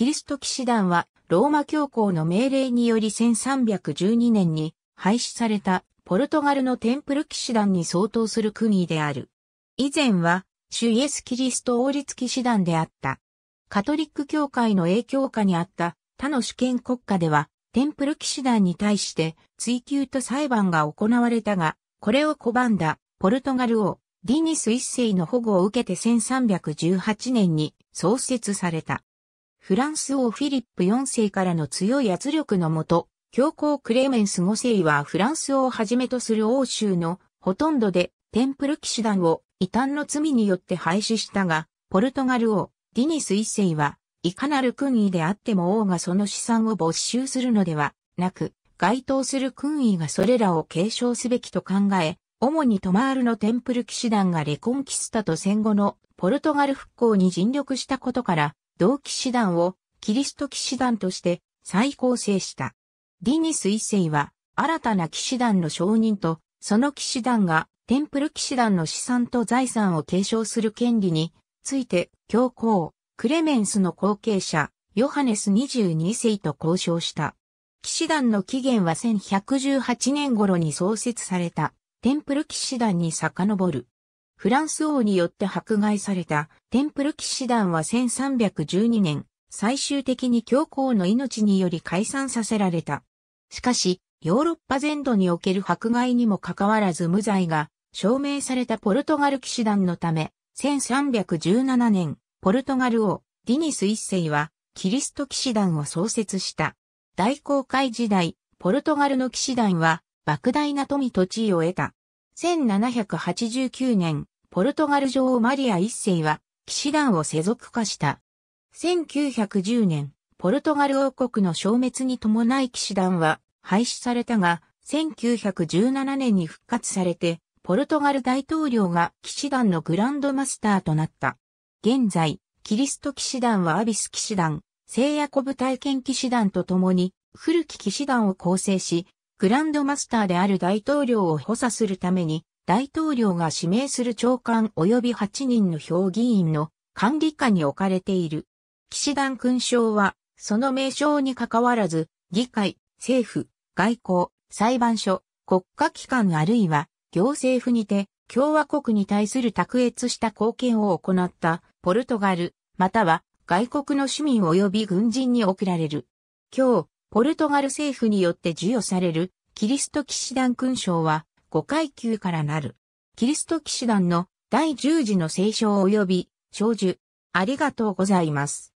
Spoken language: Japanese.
キリスト騎士団は、ローマ教皇の命令により1312年に廃止されたポルトガルのテンプル騎士団に相当する国である。以前は、主イエス・キリスト王立騎士団であった。カトリック教会の影響下にあった他の主権国家では、テンプル騎士団に対して追及と裁判が行われたが、これを拒んだポルトガル王ディニス一世の保護を受けて1318年に創設された。フランス王フィリップ4世からの強い圧力のもと、教皇クレメンス5世はフランス王をはじめとする欧州のほとんどでテンプル騎士団を異端の罪によって廃止したが、ポルトガル王ディニス1世は、いかなる君位であっても王がその資産を没収するのではなく、該当する君位がそれらを継承すべきと考え、主にトマールのテンプル騎士団がレコンキスタと戦後のポルトガル復興に尽力したことから、同騎士団をキリスト騎士団として再構成した。ディニス一世は新たな騎士団の承認と、その騎士団がテンプル騎士団の資産と財産を継承する権利について教皇、クレメンスの後継者、ヨハネス22世と交渉した。騎士団の起源は1118年頃に創設されたテンプル騎士団に遡る。フランス王によって迫害されたテンプル騎士団は1312年、最終的に教皇の命により解散させられた。しかし、ヨーロッパ全土における迫害にもかかわらず無罪が証明されたポルトガル騎士団のため、1317年、ポルトガル王、ディニス一世は、キリスト騎士団を創設した。大航海時代、ポルトガルの騎士団は、莫大な富と地位を得た。1789年、ポルトガル女王マリア一世は、騎士団を世俗化した。1910年、ポルトガル王国の消滅に伴い騎士団は廃止されたが、1917年に復活されて、ポルトガル大統領が騎士団のグランドマスターとなった。現在、キリスト騎士団はアビス騎士団、聖ヤコブ体験騎士団と共に、古き騎士団を構成し、グランドマスターである大統領を補佐するために、大統領が指名する長官及び8人の評議員の管理下に置かれている。騎士団勲章は、その名称に関わらず、議会、政府、外交、裁判所、国家機関あるいは行政府にて共和国に対する卓越した貢献を行ったポルトガル、または外国の市民及び軍人に贈られる。今日、ポルトガル政府によって授与されるキリスト騎士団勲章は5階級からなる。キリスト騎士団の第十字の聖章及び、長寿。ありがとうございます。